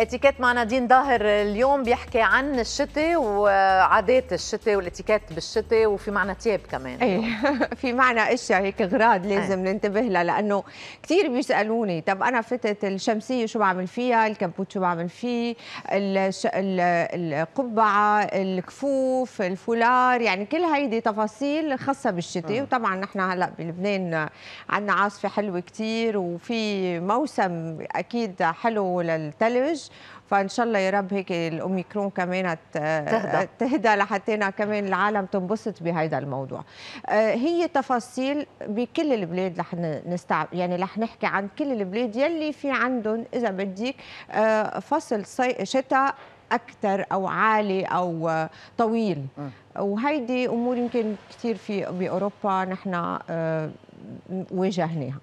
اتيكيت معنا دين ظاهر اليوم بيحكي عن الشتاء وعادات الشتاء والاتيكيت بالشتاء وفي معنا تياب كمان ايه في معنا اشياء هيك غراض إيه. لازم ننتبه لها لانه كثير بيسالوني طب انا فتت الشمسيه شو بعمل فيها الكبوت شو بعمل فيه القبعه الكفوف الفولار يعني كل هيدي تفاصيل خاصه بالشتاء إيه. وطبعا نحن هلا بلبنان عندنا عاصفه حلوه كثير وفي موسم اكيد حلو للثلج فان شاء الله يا رب هيك الاوميكرون كمان تهدى تهدى كمان العالم تنبسط بهذا الموضوع آه، هي تفاصيل بكل البلاد رح نستع يعني رح نحكي عن كل البلاد يلي في عندهم اذا بديك آه، فصل صي... شتاء اكثر او عالي او آه، طويل وهيدي امور يمكن كثير في باوروبا نحن واجهناها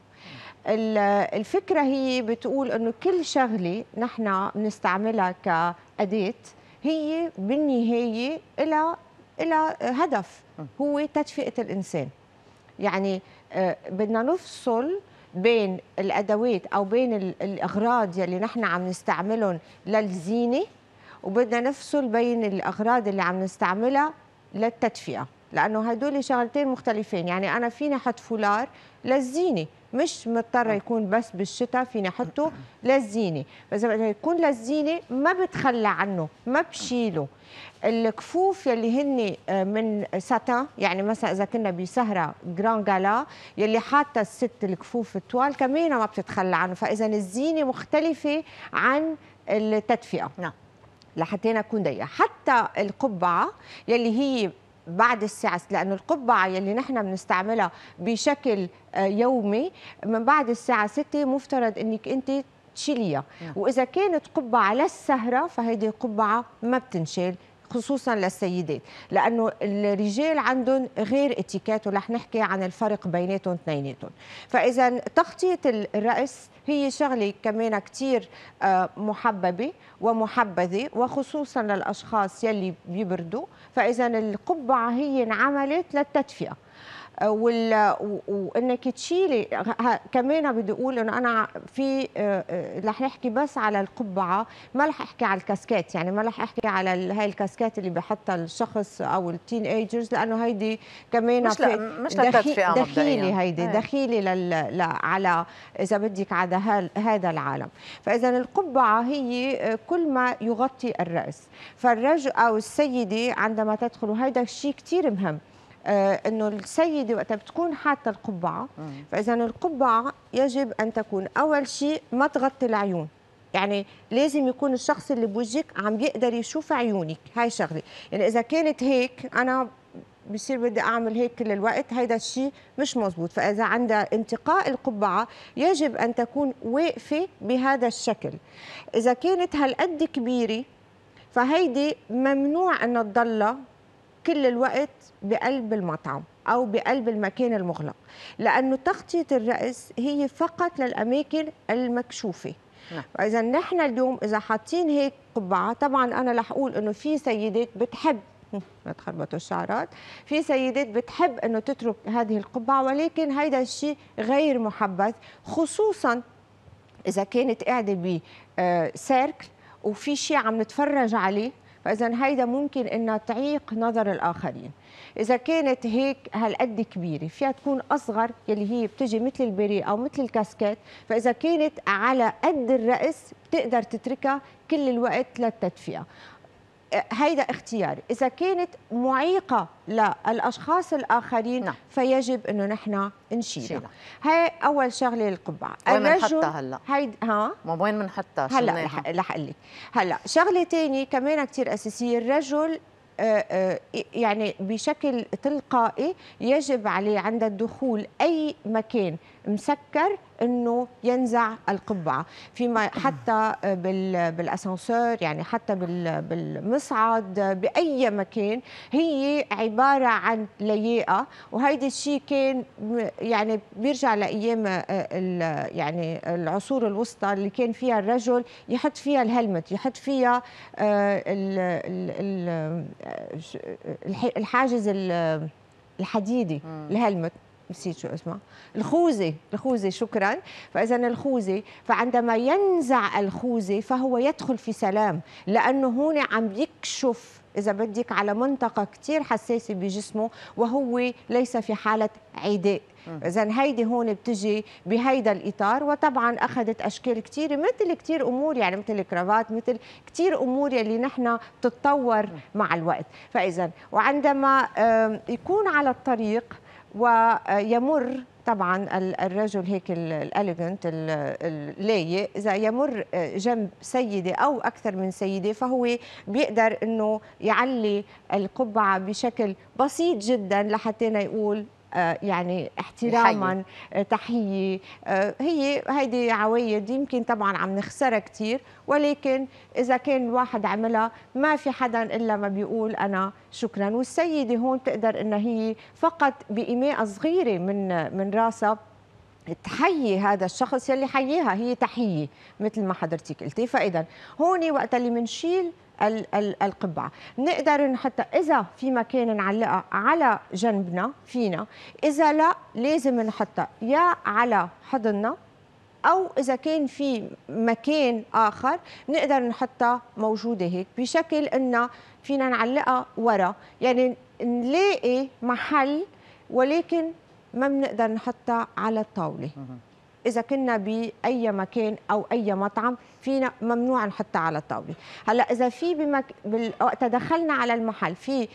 الفكره هي بتقول انه كل شغله نحن بنستعملها كاداه هي بالنهايه إلى إلى هدف هو تدفئه الانسان يعني آه، بدنا نفصل بين الادوات او بين الاغراض يلي نحن عم نستعملهم للزينه وبدنا نفصل بين الاغراض اللي عم نستعملها للتدفئه لانه هدول شغلتين مختلفين يعني انا فيني احط فولار للزينه مش مضطره آه. يكون بس بالشتاء فيني احطه للزينه بس بدها يكون للزينه ما بتخلى عنه ما بشيله الكفوف يلي هن آه، من ساتان يعني مثلا اذا كنا بسهره جران جالا يلي حاطه الست الكفوف الطوال كمان ما بتتخلى عنه فاذا الزينه مختلفه عن التدفئه نعم لحتى نكون دقيقه حتى القبعه يلي هي بعد الساعة لأنه القبعة يلي نحن بنستعملها بشكل آه، يومي من بعد الساعة 6 مفترض أنك أنت تشيليها نعم. وإذا كانت قبعة للسهرة فهيدي قبعة ما بتنشال خصوصا للسيدات لانه الرجال عندهم غير اتيكيت ورح نحكي عن الفرق بيناتهم اثنيناتهم فاذا تخطيط الراس هي شغلة كمان كثير آه، محببة ومحبذة وخصوصا للأشخاص يلي بيبردوا فإذا القبعة هي انعملت للتدفئة آه، وال... وانك تشيلي كمان بدي اقول انه انا في آه، آه، رح نحكي بس على القبعه ما رح احكي على الكاسكات يعني ما رح احكي على هاي الكاسكات اللي بحطها الشخص او التين ايجرز لانه هيدي كمان مش في مش دخيلي, دخيلي هيدي إيه. دخيلي لل... على اذا بدك على هذا العالم فاذا القبعه هي كل ما يغطي الراس فالرجل او السيده عندما تدخل وهذا الشيء كثير مهم آه، انه السيده وقتها بتكون حاطه القبعه فاذا القبعه يجب ان تكون اول شيء ما تغطي العيون يعني لازم يكون الشخص اللي بوجهك عم بيقدر يشوف عيونك هاي شغله يعني اذا كانت هيك انا بصير بدي اعمل هيك كل الوقت هيدا الشيء مش مزبوط فاذا عند انتقاء القبعه يجب ان تكون واقفه بهذا الشكل اذا كانت هالقد كبيره فهيدي ممنوع انها تضلها كل الوقت بقلب المطعم أو بقلب المكان المغلق لأنه تغطية الرأس هي فقط للأماكن المكشوفة نعم. إذا نحن اليوم إذا حاطين هيك قبعة طبعا أنا رح أقول إنه في سيدات بتحب ما تخربطوا الشعرات في سيدات بتحب انه تترك هذه القبعه ولكن هيدا الشيء غير محبذ خصوصا اذا كانت قاعده بسيركل آه، وفي شيء عم نتفرج عليه فإذا هيدا ممكن أنها تعيق نظر الآخرين إذا كانت هيك هالقد كبيرة فيها تكون أصغر يلي هي بتجي مثل البري أو مثل الكاسكيت فإذا كانت على قد الرأس بتقدر تتركها كل الوقت للتدفئة هيدا اختياري إذا كانت معيقة للأشخاص الآخرين نعم. فيجب أنه نحن نشيلها هي أول شغلة القبعة وين بنحطها هلأ؟ هي ها؟ ما وين بنحطها؟ هلأ رح لك هلأ شغلة ثانيه كمان كثير أساسية الرجل آه، آه، يعني بشكل تلقائي يجب عليه عند الدخول أي مكان مسكر انه ينزع القبعه فيما حتى بالاسانسور يعني حتى بالمصعد باي مكان هي عباره عن لياقه وهيدا الشيء كان يعني بيرجع لايام آه، يعني العصور الوسطى اللي كان فيها الرجل يحط فيها الهلمت يحط فيها آه، آه، الحاجز الحديدي الهلمت نسيت شو اسمها الخوزة الخوزة شكرا فاذا الخوزة فعندما ينزع الخوزة فهو يدخل في سلام لانه هون عم يكشف اذا بدك على منطقه كثير حساسه بجسمه وهو ليس في حاله عداء اذا هيدي هون بتجي بهيدا الاطار وطبعا اخذت اشكال كثيره مثل كثير امور يعني مثل الكرافات مثل كثير امور يلي نحن بتتطور مع الوقت فاذا وعندما يكون على الطريق ويمر طبعا الرجل هيك الاليجنت اللايق اذا يمر آه، جنب سيده او اكثر من سيده فهو بيقدر انه يعلي القبعه بشكل بسيط جدا لحتى يقول آه، يعني احتراما آه، تحية آه، هي هيدي عوايد يمكن طبعا عم نخسرها كثير ولكن إذا كان الواحد عملها ما في حدا إلا ما بيقول أنا شكرا والسيدة هون تقدر إن هي فقط بإيماء صغيرة من من راسها تحيي هذا الشخص يلي حييها هي تحية مثل ما حضرتك قلتي فإذا هون وقت اللي منشيل القبعه نقدر حتى اذا في مكان نعلقها على جنبنا فينا اذا لا لازم نحطها يا على حضننا او اذا كان في مكان اخر بنقدر نحطها موجوده هيك بشكل انه فينا نعلقها ورا يعني نلاقي محل ولكن ما بنقدر نحطها على الطاوله اذا كنا باي مكان او اي مطعم فينا ممنوع نحطها على الطاوله هلا اذا في بمك... بال... دخلنا على المحل في آه،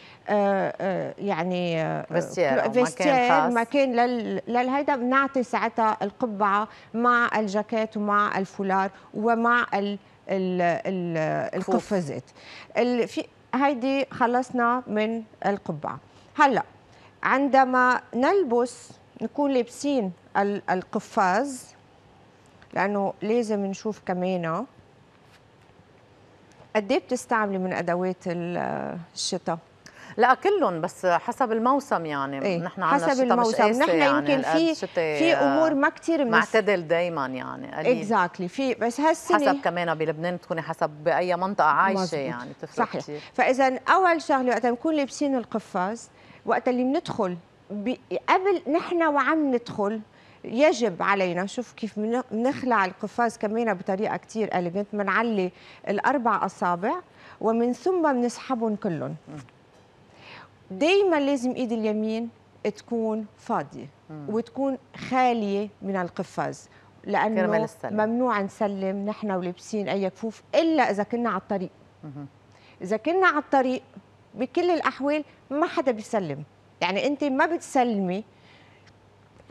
آه، يعني آه، فيستير مكان, مكان لل... للهيدا بنعطي ساعتها القبعه مع الجاكيت ومع الفولار ومع ال... ال... ال... القفازات ال... في... هيدي خلصنا من القبعه هلا عندما نلبس نكون لابسين القفاز لانه لازم نشوف كمان قد ايه بتستعملي من ادوات الشتاء لا كلهم بس حسب الموسم يعني ايه؟ نحن عندنا حسب الموسم مش إيه نحن يعني يمكن في في امور ما كثير معتدل دايما يعني اكزاكتلي exactly. في بس هالسنه حسب كمان بلبنان تكوني حسب باي منطقه عايشه مزبط. يعني تفرق صحيح فاذا اول شغله وقت بنكون لابسين القفاز وقت اللي بندخل قبل نحن وعم ندخل يجب علينا شوف كيف بنخلع القفاز كمان بطريقه كثير اليجنت بنعلي الاربع اصابع ومن ثم بنسحبهم كلهم دائما لازم ايد اليمين تكون فاضيه وتكون خاليه من القفاز لانه ممنوع نسلم نحن ولابسين اي كفوف الا اذا كنا على الطريق اذا كنا على الطريق بكل الاحوال ما حدا بيسلم يعني انت ما بتسلمي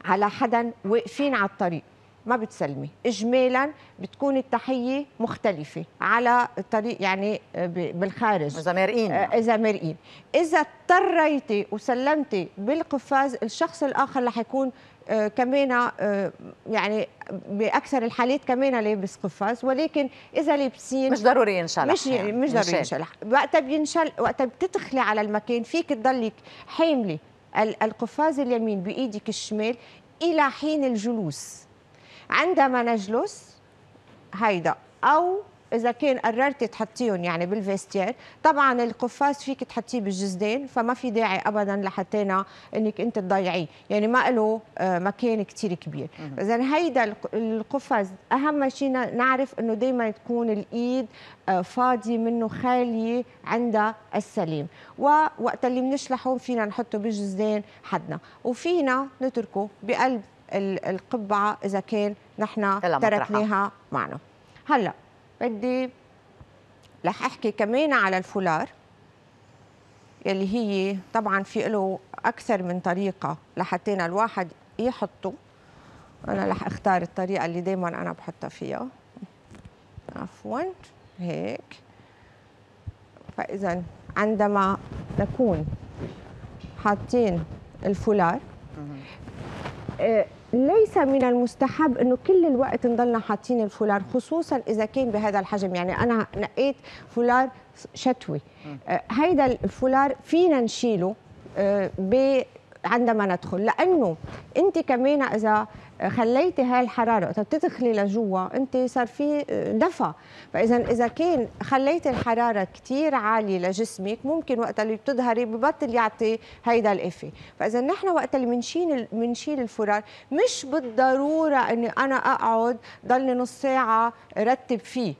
على حدا واقفين على الطريق ما بتسلمي اجمالا بتكون التحيه مختلفه على الطريق يعني آه، بالخارج اذا مرئين آه، اذا مرئين اذا اضطريتي وسلمتي بالقفاز الشخص الاخر رح يكون آه، كمان آه، يعني باكثر الحالات كمان لابس قفاز ولكن اذا لابسين مش ضروري ينشلح مش يعني مش ضروري ينشلح وقتها بينشل وقتها بتدخلي على المكان فيك تضلك حامله القفاز اليمين بايدك الشمال الى حين الجلوس عندما نجلس هيدا او اذا كان قررتي تحطيهم يعني بالفيستير طبعا القفاز فيك تحطيه بالجزدين فما في داعي ابدا لحتينا انك انت تضيعيه يعني ما له آه، مكان كثير كبير اذا هيدا القفاز اهم شيء نعرف انه دائما تكون الايد آه، فاضي منه خاليه عند السليم ووقت اللي بنشلحه فينا نحطه بالجزدين حدنا وفينا نتركه بقلب القبعه اذا كان نحن تركناها معنا هلا بدي رح احكي كمان على الفولار يلي هي طبعا في له اكثر من طريقه لحتينا الواحد يحطه انا رح اختار الطريقه اللي دائما انا بحطها فيها عفوا هيك فاذا عندما نكون حاطين الفولار ليس من المستحب انه كل الوقت نضلنا حاطين الفولار خصوصا اذا كان بهذا الحجم يعني انا نقيت فولار شتوي آه، هيدا الفولار فينا نشيله آه، عندما ندخل لانه انت كمان اذا خليتي هاي الحراره وقت بتدخلي لجوا انت صار في دفى فاذا اذا كان خليتي الحراره كثير عاليه لجسمك ممكن وقت اللي بتظهري ببطل يعطي هيدا الافي فاذا نحن وقت اللي بنشيل بنشيل الفرار مش بالضروره اني انا اقعد ضلني نص ساعه رتب فيه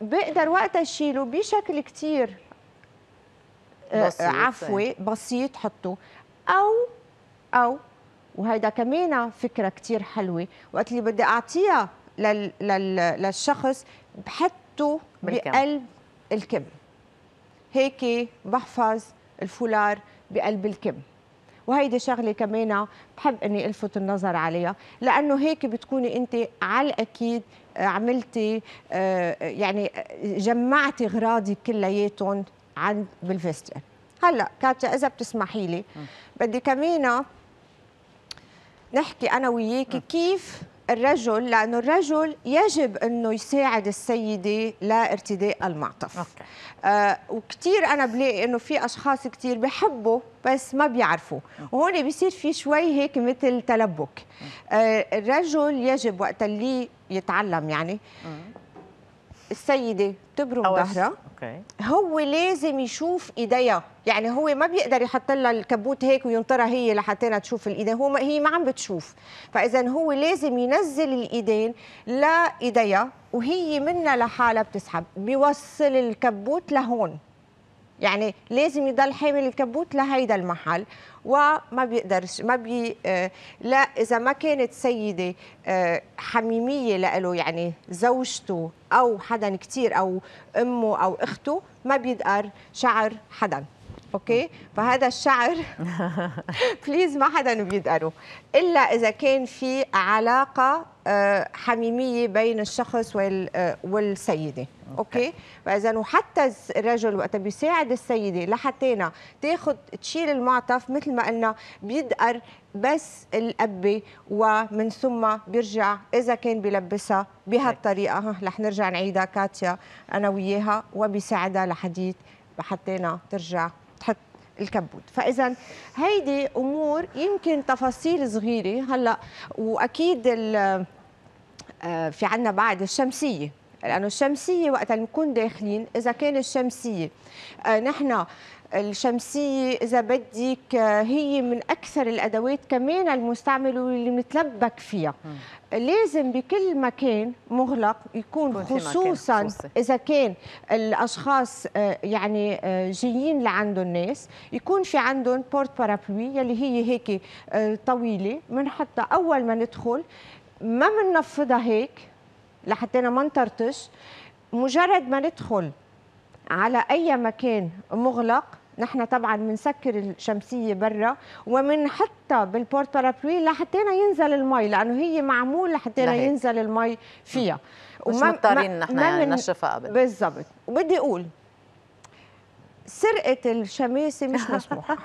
بقدر وقتها اشيله بشكل كثير آه، بسيط عفوي إيه. بسيط حطه او او وهيدا كمان فكره كتير حلوه وقت اللي بدي اعطيها لل... لل... للشخص بحطه بقلب الكم هيك بحفظ الفولار بقلب الكم وهيدي شغله كمان بحب اني الفت النظر عليها لانه هيك بتكوني انت على الاكيد عملتي آه، يعني جمعتي غراضي كلياتهم عند بالفستان هلا كاتيا اذا بتسمحي لي بدي كمان نحكي انا وياكي كيف الرجل لانه الرجل يجب انه يساعد السيده لارتداء المعطف أوكي. آه وكثير انا بلاقي انه في اشخاص كثير بحبوا بس ما بيعرفوا وهون بيصير في شوي هيك مثل تلبك آه الرجل يجب وقت اللي يتعلم يعني السيده بتبرم ظهرها هو لازم يشوف ايديها يعني هو ما بيقدر يحط لها الكبوت هيك وينطرها هي لحتى تشوف الايدين هو ما هي ما عم بتشوف فاذا هو لازم ينزل الايدين لايديها وهي منها لحالها بتسحب بيوصل الكبوت لهون يعني لازم يضل حامل الكبوت لهيدا المحل وما بيقدرش ما بي آه، لا اذا ما كانت سيده آه، حميميه لإله يعني زوجته او حدا كثير او امه او اخته ما بيدقر شعر حدا اوكي فهذا الشعر بليز ما حدا بيدقره الا اذا كان في علاقه حميميه بين الشخص والسيده اوكي فاذا وحتى الرجل وقت بيساعد السيده لحتينا تاخذ تشيل المعطف مثل ما قلنا بيدقر بس الأب ومن ثم بيرجع إذا كان بيلبسها بهالطريقة رح نرجع نعيدها كاتيا أنا وياها وبيساعدها لحديث حتى ترجع تحط الكبود فاذا هيدي امور يمكن تفاصيل صغيره هلا واكيد آه، في عندنا بعد الشمسيه لانه الشمسيه وقت اللي بنكون داخلين اذا كان الشمسيه آه، نحن الشمسية إذا بدك هي من أكثر الأدوات كمان المستعملة واللي متلبك فيها لازم بكل مكان مغلق يكون خصوصا إذا كان الأشخاص آه، يعني آه، جايين لعندهم الناس يكون في عندهم بورت بارابلوي يلي هي هيك آه، طويلة بنحطها أول ما ندخل ما بننفضها هيك لحتى ما نطرطش مجرد ما ندخل على أي مكان مغلق نحن طبعا بنسكر الشمسيه برا وبنحطها بالبورت بارابلوي لحتى ينزل المي لانه هي معمول لحتى ينزل المي فيها وما مضطرين نحن ما يعني نشفها قبل بالضبط وبدي اقول سرقه الشماسه مش مسموحه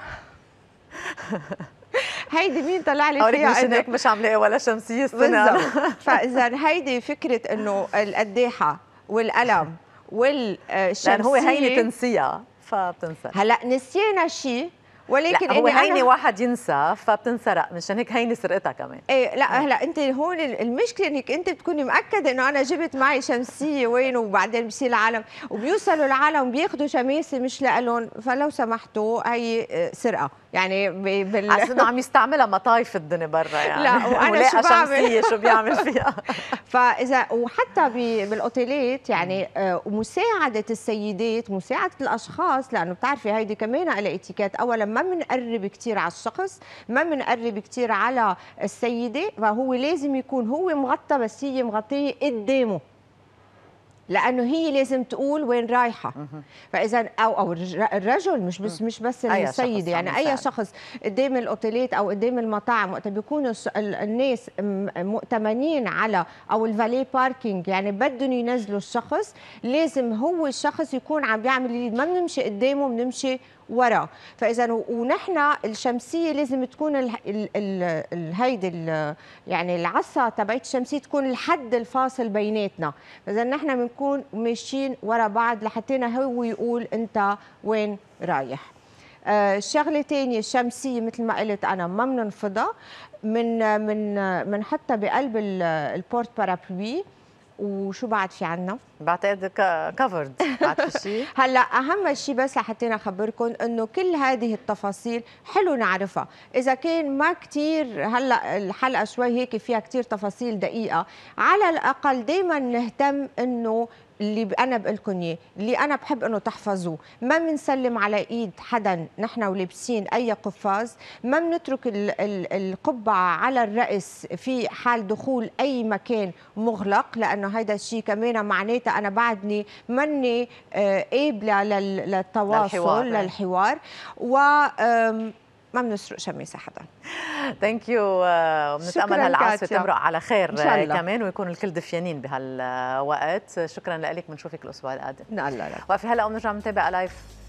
هيدي مين طلع لي فيها مش هيك مش عم لاقي ولا شمسيه السنه فاذا هيدي فكره انه القداحه والقلم والشمسيه لان هو هينه تنسيها فبتنسى هلا نسينا شيء ولكن لا هو أنا... واحد ينسى فبتنسرق مشان هيك هينه سرقتها كمان ايه لا هلا انت هون المشكله انك انت بتكوني مأكده انه انا جبت معي شمسيه وين وبعدين بصير العالم وبيوصلوا العالم بياخذوا شماسه مش لالهم فلو سمحتوا هي آه، سرقه يعني بال انه عم يستعملها مطايف الدنيا برا يعني لا وانا شو بعمل شو بيعمل فيها فاذا وحتى بالاوتيلات يعني آه، ومساعده السيدات مساعده الاشخاص لانه بتعرفي هيدي كمان على اتيكيت اولا ما بنقرب كثير على الشخص ما بنقرب كثير على السيده فهو لازم يكون هو مغطى بس هي مغطيه قدامه لانه هي لازم تقول وين رايحه فاذا او او الرجل مش بس مش بس السيده يعني اي شخص قدام الاوتيلات او قدام المطاعم وقت بيكونوا الناس مؤتمنين على او الفالي باركينج يعني بدهم ينزلوا الشخص لازم هو الشخص يكون عم بيعمل ما بنمشي قدامه بنمشي وراء فاذا ونحن الشمسيه لازم تكون هيدي يعني العصا تبعت الشمسيه تكون الحد الفاصل بيناتنا فاذا نحن بنكون ماشيين ورا بعض لحتى هو يقول انت وين رايح آه، شغله ثانيه الشمسيه مثل ما قلت انا ما بننفضها من من بنحطها بقلب البورت بارابلوي وشو بعد في عنا؟ بعتقد كفرد بعد في شيء هلا اهم شيء بس لحتى اخبركم انه كل هذه التفاصيل حلو نعرفها اذا كان ما كثير هلا الحلقه شوي هيك فيها كثير تفاصيل دقيقه على الاقل دائما نهتم انه اللي انا بقول لكم اياه اللي انا بحب انه تحفظوه ما بنسلم على ايد حدا نحن ولابسين اي قفاز ما بنترك القبعه على الراس في حال دخول اي مكان مغلق لانه هذا الشيء كمان معناتها انا بعدني مني قابله للتواصل للحوار, للحوار. و ما بنسرق شميسه حدا ثانك آه، يو وبنتامل هالعاصفه تمرق على خير إن شاء آه، الله. كمان ويكون الكل دفيانين بهالوقت شكرا لك بنشوفك الاسبوع القادم لا لا لا وفي هلا بنرجع بنتابع لايف